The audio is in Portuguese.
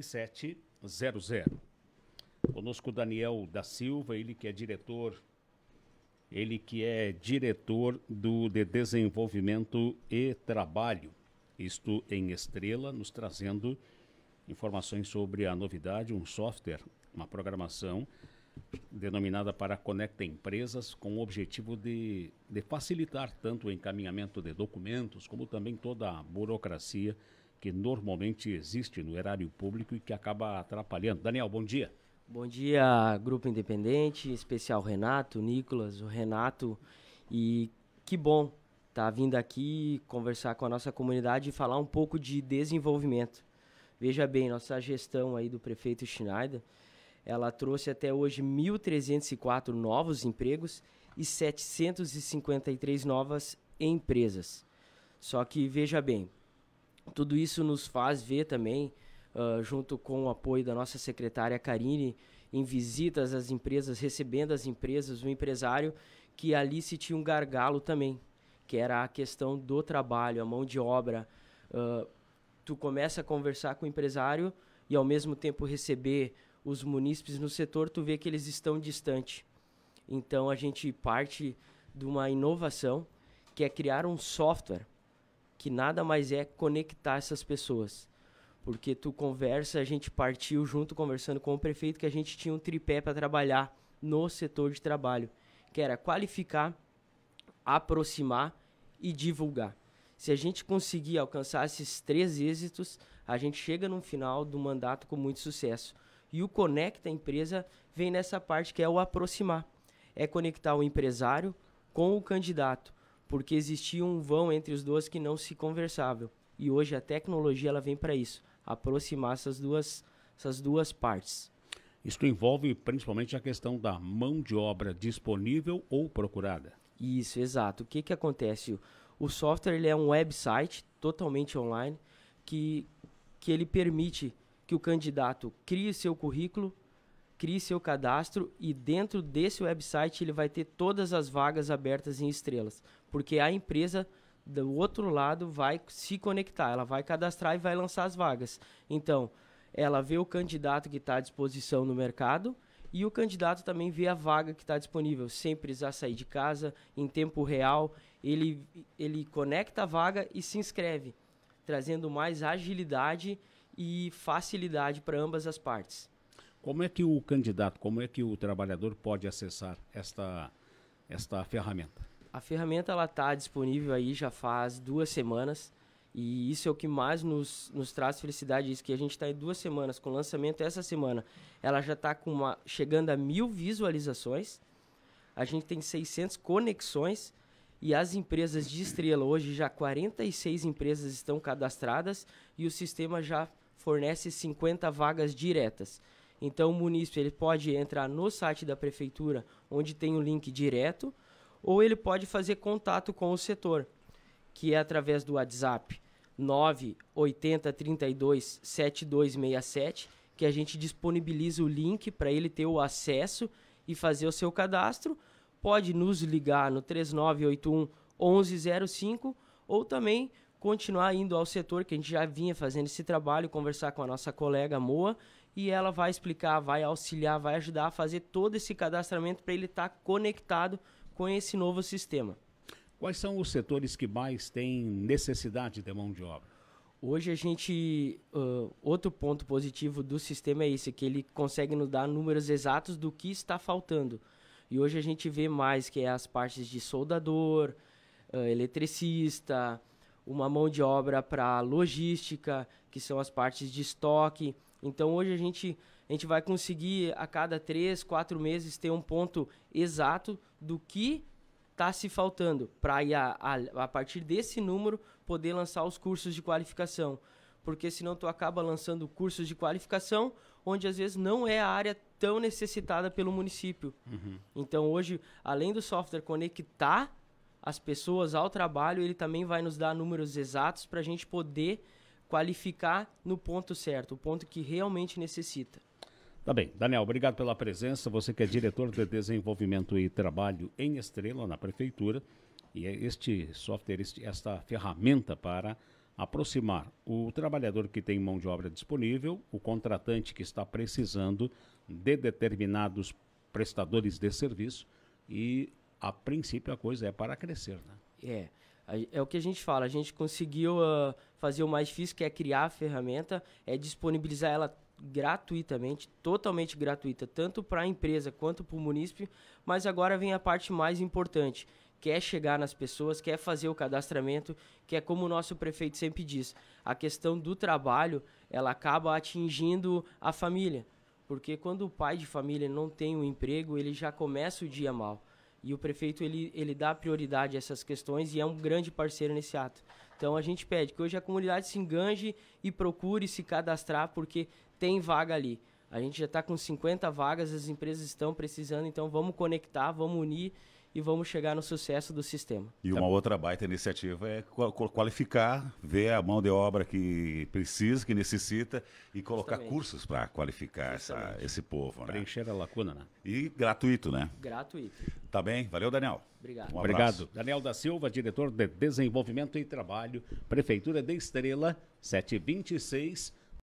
3700. Conosco Daniel da Silva, ele que é diretor ele que é diretor do de desenvolvimento e trabalho, isto em Estrela, nos trazendo informações sobre a novidade, um software, uma programação denominada para Conecta Empresas, com o objetivo de, de facilitar tanto o encaminhamento de documentos, como também toda a burocracia que normalmente existe no erário público e que acaba atrapalhando. Daniel, bom dia. Bom dia, Grupo Independente, em especial Renato, Nicolas, o Renato. E que bom estar tá vindo aqui conversar com a nossa comunidade e falar um pouco de desenvolvimento. Veja bem, nossa gestão aí do prefeito Schneider, ela trouxe até hoje 1.304 novos empregos e 753 novas empresas. Só que veja bem, tudo isso nos faz ver também, uh, junto com o apoio da nossa secretária Karine, em visitas às empresas, recebendo as empresas, o empresário, que ali se tinha um gargalo também, que era a questão do trabalho, a mão de obra. Uh, tu começa a conversar com o empresário e ao mesmo tempo receber os munícipes no setor, tu vê que eles estão distante. Então a gente parte de uma inovação que é criar um software que nada mais é conectar essas pessoas. Porque tu conversa, a gente partiu junto conversando com o prefeito que a gente tinha um tripé para trabalhar no setor de trabalho, que era qualificar, aproximar e divulgar. Se a gente conseguir alcançar esses três êxitos, a gente chega no final do mandato com muito sucesso. E o Conecta Empresa vem nessa parte que é o aproximar. É conectar o empresário com o candidato porque existia um vão entre os dois que não se conversava. E hoje a tecnologia ela vem para isso, aproximar essas duas, essas duas partes. Isso envolve principalmente a questão da mão de obra disponível ou procurada. Isso, exato. O que, que acontece? O software ele é um website totalmente online que, que ele permite que o candidato crie seu currículo crie seu cadastro e dentro desse website ele vai ter todas as vagas abertas em estrelas, porque a empresa do outro lado vai se conectar, ela vai cadastrar e vai lançar as vagas. Então, ela vê o candidato que está à disposição no mercado e o candidato também vê a vaga que está disponível, sem precisar sair de casa, em tempo real. Ele, ele conecta a vaga e se inscreve, trazendo mais agilidade e facilidade para ambas as partes. Como é que o candidato, como é que o trabalhador pode acessar esta, esta ferramenta? A ferramenta ela está disponível aí já faz duas semanas e isso é o que mais nos, nos traz felicidade, isso que a gente está em duas semanas com o lançamento essa semana. Ela já está chegando a mil visualizações, a gente tem 600 conexões e as empresas de estrela hoje já 46 empresas estão cadastradas e o sistema já fornece 50 vagas diretas. Então o munícipe ele pode entrar no site da prefeitura, onde tem o um link direto, ou ele pode fazer contato com o setor, que é através do WhatsApp 980 32 7267, que a gente disponibiliza o link para ele ter o acesso e fazer o seu cadastro. Pode nos ligar no 3981 1105 ou também continuar indo ao setor, que a gente já vinha fazendo esse trabalho, conversar com a nossa colega Moa, e ela vai explicar, vai auxiliar, vai ajudar a fazer todo esse cadastramento para ele estar tá conectado com esse novo sistema. Quais são os setores que mais têm necessidade de mão de obra? Hoje a gente. Uh, outro ponto positivo do sistema é esse, que ele consegue nos dar números exatos do que está faltando. E hoje a gente vê mais que é as partes de soldador, uh, eletricista, uma mão de obra para logística, que são as partes de estoque. Então hoje a gente a gente vai conseguir a cada três, quatro meses ter um ponto exato do que está se faltando para a, a, a partir desse número poder lançar os cursos de qualificação, porque senão tu acaba lançando cursos de qualificação onde às vezes não é a área tão necessitada pelo município. Uhum. Então hoje, além do software conectar as pessoas ao trabalho, ele também vai nos dar números exatos para a gente poder qualificar no ponto certo, o ponto que realmente necessita. Tá bem. Daniel, obrigado pela presença. Você que é diretor de desenvolvimento e trabalho em Estrela, na Prefeitura, e é este software, este, esta ferramenta para aproximar o trabalhador que tem mão de obra disponível, o contratante que está precisando de determinados prestadores de serviço e a princípio a coisa é para crescer, né? É, é o que a gente fala, a gente conseguiu uh, fazer o mais difícil, que é criar a ferramenta, é disponibilizar ela gratuitamente, totalmente gratuita, tanto para a empresa quanto para o munícipe, mas agora vem a parte mais importante, quer chegar nas pessoas, quer fazer o cadastramento, que é como o nosso prefeito sempre diz, a questão do trabalho, ela acaba atingindo a família, porque quando o pai de família não tem um emprego, ele já começa o dia mal. E o prefeito ele, ele dá prioridade a essas questões e é um grande parceiro nesse ato. Então a gente pede que hoje a comunidade se enganche e procure se cadastrar porque tem vaga ali. A gente já está com 50 vagas, as empresas estão precisando, então vamos conectar, vamos unir e vamos chegar no sucesso do sistema. E tá uma outra baita iniciativa é qualificar, ver a mão de obra que precisa, que necessita e colocar Justamente. cursos para qualificar essa, esse povo. Né? Preencher a lacuna, né? E gratuito, né? Gratuito. Tá bem, valeu, Daniel. Obrigado. Um Obrigado. Daniel da Silva, diretor de Desenvolvimento e Trabalho, Prefeitura de Estrela, 726.